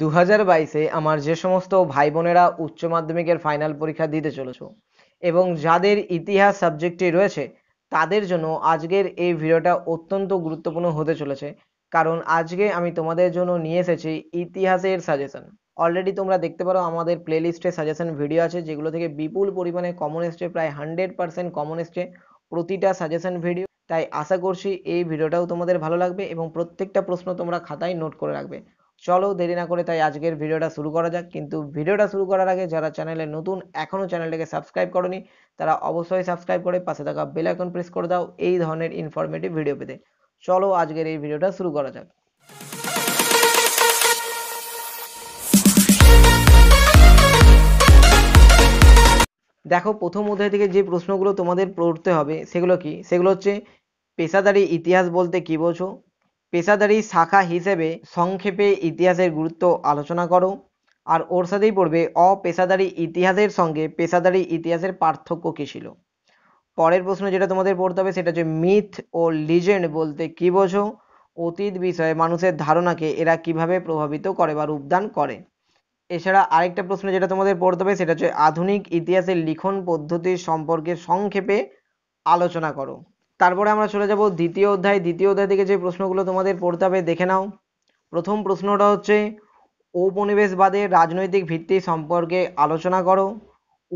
দু হাজার বাইশে আমার যে সমস্ত ভাই বোনেরা উচ্চ মাধ্যমিকের ফাইনাল পরীক্ষা দিতে চলেছ এবং যাদের ইতিহাস সাবজেক্টটি রয়েছে তাদের জন্য আজকের এই ভিডিওটা অত্যন্ত গুরুত্বপূর্ণ হতে চলেছে কারণ আজকে আমি তোমাদের জন্য নিয়ে এসেছি ইতিহাসের সাজেশন অলরেডি তোমরা দেখতে পারো আমাদের প্লেলিস্টে সাজেশন ভিডিও আছে যেগুলো থেকে বিপুল পরিমাণে কমন এসছে প্রায় হান্ড্রেড পার্সেন্ট কমন এসছে প্রতিটা সাজেশন ভিডিও তাই আশা করছি এই ভিডিওটাও তোমাদের ভালো লাগবে এবং প্রত্যেকটা প্রশ্ন তোমরা খাতায় নোট করে রাখবে চলো দেরি না করে তাই আজকের ভিডিওটা শুরু করা যাক কিন্তু ভিডিওটা শুরু করার আগে যারা চ্যানেলে নতুন এখনও চ্যানেলটাকে সাবস্ক্রাইব করনি তারা অবশ্যই সাবস্ক্রাইব করে পাশে থাকা বেল আইকন প্রেস করে দাও এই ধরনের ইনফরমেটিভ ভিডিও পেতে চলো আজকের এই ভিডিওটা শুরু করা যাক দেখো প্রথম অধ্যায় থেকে যে প্রশ্নগুলো তোমাদের পড়তে হবে সেগুলো কি সেগুলো হচ্ছে পেশাদারি ইতিহাস বলতে কি বোঝো পেশাদারি শাখা হিসেবে সংক্ষেপে ইতিহাসের গুরুত্ব আলোচনা করো আর ওর সাথেই পড়বে অপেশাদারি ইতিহাসের সঙ্গে পেশাদারি ইতিহাসের পার্থক্য কী ছিল পরের প্রশ্ন যেটা তোমাদের পড়তে হবে সেটা হচ্ছে মিথ ও লিজেন্ড বলতে কি বোঝো অতীত বিষয়ে মানুষের ধারণাকে এরা কিভাবে প্রভাবিত করে বা রূপদান করে এছাড়া আরেকটা প্রশ্ন যেটা তোমাদের পড়তে হবে সেটা হচ্ছে আধুনিক ইতিহাসের লিখন পদ্ধতি সম্পর্কে সংক্ষেপে আলোচনা করো তারপরে আমরা চলে যাব দ্বিতীয় অধ্যায় দ্বিতীয় অধ্যায় থেকে যে প্রশ্নগুলো তোমাদের পড়তে হবে দেখে নাও প্রথম প্রশ্নটা হচ্ছে ঔপনিবেশবাদের রাজনৈতিক ভিত্তি সম্পর্কে আলোচনা করো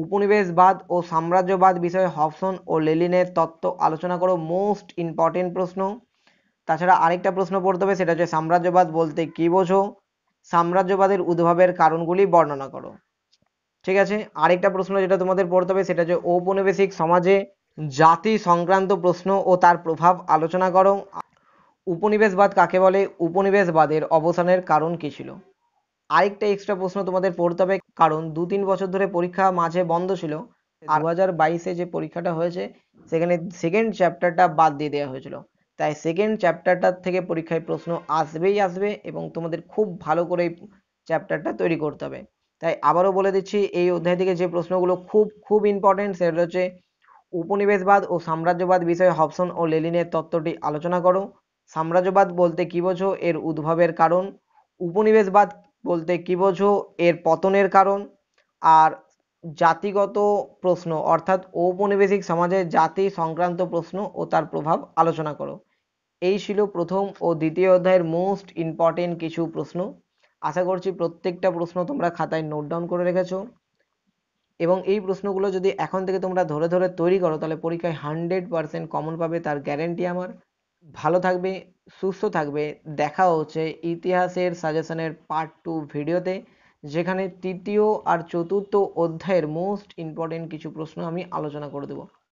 উপনিবেশবাদ ও সাম্রাজ্যবাদ বিষয়ে হফসন ও লেলিনের তত্ত্ব আলোচনা করো মোস্ট ইম্পর্টেন্ট প্রশ্ন তাছাড়া আরেকটা প্রশ্ন পড়তে হবে সেটা হচ্ছে সাম্রাজ্যবাদ বলতে কি বোঝো সাম্রাজ্যবাদের উদ্ভবের কারণগুলি বর্ণনা করো ঠিক আছে আরেকটা প্রশ্ন যেটা তোমাদের পড়তে হবে সেটা হচ্ছে ঔপনিবেশিক সমাজে জাতি সংক্রান্ত প্রশ্ন ও তার প্রভাব আলোচনা করো উপনিবেশবাদ কাকে বলে উপনিবেশবাদের অবসানের কারণ কী ছিল আরেকটা এক্সট্রা প্রশ্ন তোমাদের পড়তে হবে কারণ দু তিন বছর ধরে পরীক্ষা মাঝে বন্ধ ছিল আর দু হাজার বাইশে যে পরীক্ষাটা হয়েছে সেখানে সেকেন্ড চ্যাপ্টারটা বাদ দিয়ে দেওয়া হয়েছিল তাই সেকেন্ড চ্যাপ্টারটার থেকে পরীক্ষায় প্রশ্ন আসবেই আসবে এবং তোমাদের খুব ভালো করে চ্যাপ্টারটা তৈরি করতে হবে তাই আবারও বলে দিচ্ছি এই অধ্যায় থেকে যে প্রশ্নগুলো খুব খুব ইম্পর্টেন্ট সেটা হচ্ছে উপনিবেশবাদ ও সাম্রাজ্যবাদ বিষয়ে হবসন ও লেনিনের তত্ত্বটি আলোচনা করো সাম্রাজ্যবাদ বলতে কী বোঝো এর উদ্ভবের কারণ উপনিবেশবাদ বলতে কী বোঝো এর পতনের কারণ আর জাতিগত প্রশ্ন অর্থাৎ ঔপনিবেশিক সমাজে জাতি সংক্রান্ত প্রশ্ন ও তার প্রভাব আলোচনা করো এই ছিল প্রথম ও দ্বিতীয় অধ্যায়ের মোস্ট ইম্পর্টেন্ট কিছু প্রশ্ন আশা করছি প্রত্যেকটা প্রশ্ন তোমরা খাতায় নোট ডাউন করে রেখেছো এবং এই প্রশ্নগুলো যদি এখন থেকে তোমরা ধরে ধরে তৈরি করো তাহলে পরীক্ষায় হান্ড্রেড পারসেন্ট কমন পাবে তার গ্যারেন্টি আমার ভালো থাকবে সুস্থ থাকবে দেখা হচ্ছে ইতিহাসের সাজেশনের পার্ট টু ভিডিওতে যেখানে তৃতীয় আর চতুর্থ অধ্যায়ের মোস্ট ইম্পর্টেন্ট কিছু প্রশ্ন আমি আলোচনা করে দেবো